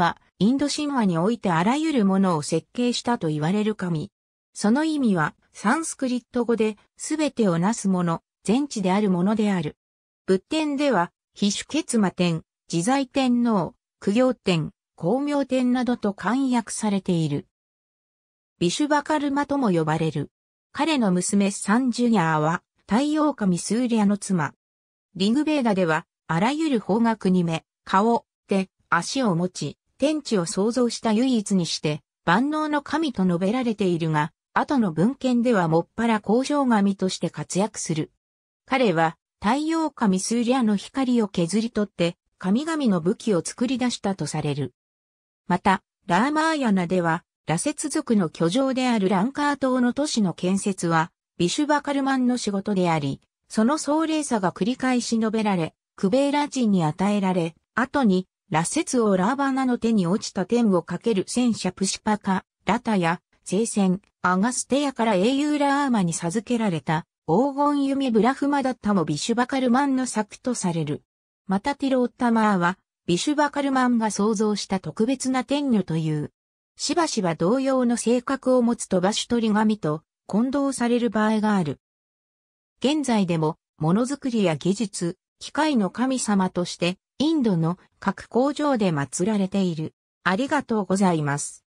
は、インド神話においてあらゆるものを設計したと言われる神。その意味は、サンスクリット語で、すべてをなすもの、全知であるものである。仏典では、非主結魔天、自在天皇、苦行天、光明天などと簡約されている。ビシュバカルマとも呼ばれる。彼の娘サンジュニャーは、太陽神スーリアの妻。リグベーダでは、あらゆる方角に目、顔、手、足を持ち、天地を創造した唯一にして、万能の神と述べられているが、後の文献ではもっぱら工場神として活躍する。彼は、太陽神スーリアの光を削り取って、神々の武器を作り出したとされる。また、ラーマーヤナでは、羅刹族の居城であるランカー島の都市の建設は、ビシュバカルマンの仕事であり、その壮麗さが繰り返し述べられ、クベーラ人に与えられ、後に羅刹王ラーバナの手に落ちた天をかける戦車プシパカ、ラタや、聖戦、アガステアから英雄ラーマに授けられた、黄金弓ブラフマだったもビシュバカルマンの作とされる。またティロッタマーは、ビシュバカルマンが創造した特別な天女という、しばしば同様の性格を持つ飛ばし鳥神と混同される場合がある。現在でも、ものづくりや技術、機械の神様として、インドの各工場で祀られている。ありがとうございます。